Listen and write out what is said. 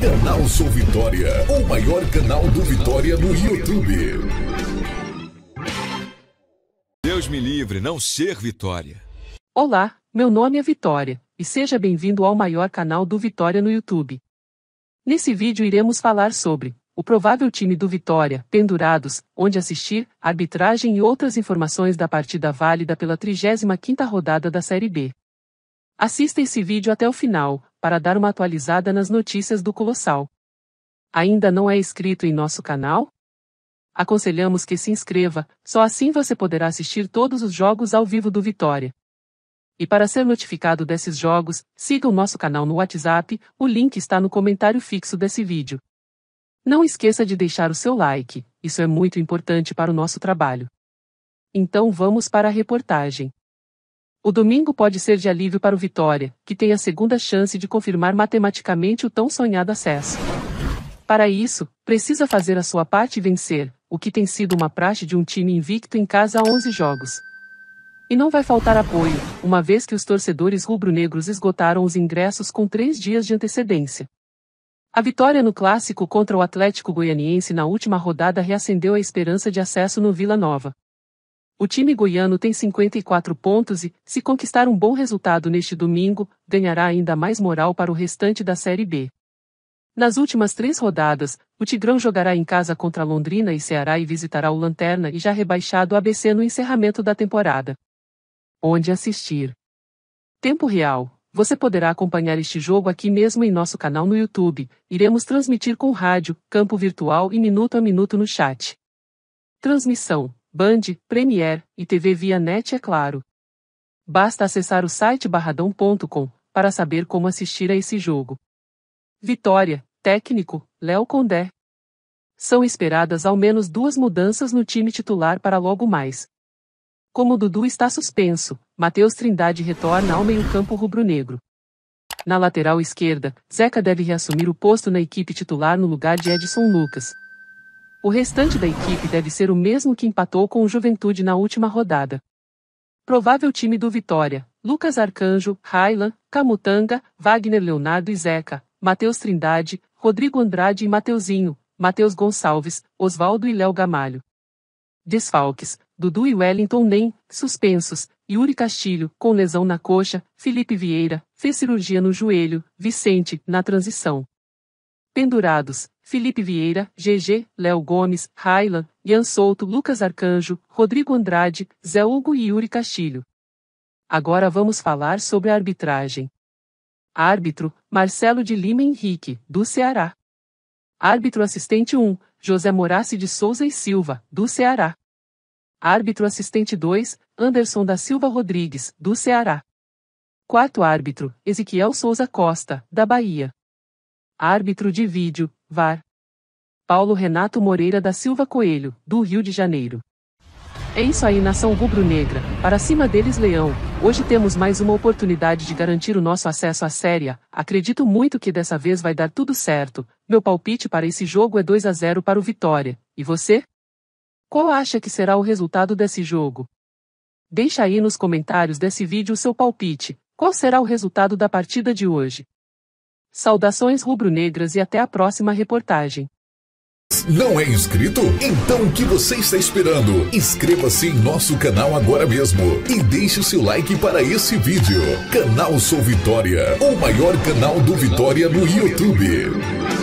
Canal Sou Vitória, o maior canal do Vitória no YouTube. Deus me livre, não ser Vitória. Olá, meu nome é Vitória, e seja bem-vindo ao maior canal do Vitória no YouTube. Nesse vídeo iremos falar sobre o provável time do Vitória, pendurados, onde assistir, arbitragem e outras informações da partida válida pela 35ª rodada da Série B. Assista esse vídeo até o final, para dar uma atualizada nas notícias do Colossal. Ainda não é inscrito em nosso canal? Aconselhamos que se inscreva, só assim você poderá assistir todos os jogos ao vivo do Vitória. E para ser notificado desses jogos, siga o nosso canal no WhatsApp, o link está no comentário fixo desse vídeo. Não esqueça de deixar o seu like, isso é muito importante para o nosso trabalho. Então vamos para a reportagem. O domingo pode ser de alívio para o Vitória, que tem a segunda chance de confirmar matematicamente o tão sonhado acesso. Para isso, precisa fazer a sua parte e vencer, o que tem sido uma praxe de um time invicto em casa há 11 jogos. E não vai faltar apoio, uma vez que os torcedores rubro-negros esgotaram os ingressos com três dias de antecedência. A vitória no clássico contra o Atlético Goianiense na última rodada reacendeu a esperança de acesso no Vila Nova. O time goiano tem 54 pontos e, se conquistar um bom resultado neste domingo, ganhará ainda mais moral para o restante da Série B. Nas últimas três rodadas, o Tigrão jogará em casa contra Londrina e Ceará e visitará o Lanterna e já rebaixado ABC no encerramento da temporada. Onde assistir? Tempo real. Você poderá acompanhar este jogo aqui mesmo em nosso canal no YouTube. Iremos transmitir com rádio, campo virtual e minuto a minuto no chat. Transmissão Band, Premiere e TV via net, é claro. Basta acessar o site barradão.com para saber como assistir a esse jogo. Vitória, técnico, Léo Condé. São esperadas ao menos duas mudanças no time titular para logo mais. Como Dudu está suspenso, Matheus Trindade retorna ao meio-campo rubro-negro. Na lateral esquerda, Zeca deve reassumir o posto na equipe titular no lugar de Edson Lucas, o restante da equipe deve ser o mesmo que empatou com o Juventude na última rodada. Provável time do Vitória: Lucas Arcanjo, Railan, Camutanga, Wagner Leonardo e Zeca, Matheus Trindade, Rodrigo Andrade e Mateuzinho, Matheus Gonçalves, Oswaldo e Léo Gamalho. Desfalques: Dudu e Wellington Nem, suspensos, Yuri Castilho, com lesão na coxa, Felipe Vieira, fez cirurgia no joelho, Vicente, na transição. Pendurados, Felipe Vieira, GG, Léo Gomes, Railan, Ian Souto, Lucas Arcanjo, Rodrigo Andrade, Zé Hugo e Yuri Castilho. Agora vamos falar sobre a arbitragem. Árbitro, Marcelo de Lima Henrique, do Ceará. Árbitro assistente 1, José Morace de Souza e Silva, do Ceará. Árbitro assistente 2, Anderson da Silva Rodrigues, do Ceará. Quarto árbitro, Ezequiel Souza Costa, da Bahia. Árbitro de vídeo, VAR. Paulo Renato Moreira da Silva Coelho, do Rio de Janeiro. É isso aí, nação rubro-negra. Para cima deles, Leão. Hoje temos mais uma oportunidade de garantir o nosso acesso à Série Acredito muito que dessa vez vai dar tudo certo. Meu palpite para esse jogo é 2 a 0 para o Vitória. E você? Qual acha que será o resultado desse jogo? Deixa aí nos comentários desse vídeo o seu palpite. Qual será o resultado da partida de hoje? Saudações rubro-negras e até a próxima reportagem. Não é inscrito? Então o que você está esperando? Inscreva-se em nosso canal agora mesmo e deixe o seu like para esse vídeo. Canal Sou Vitória, o maior canal do Vitória no YouTube.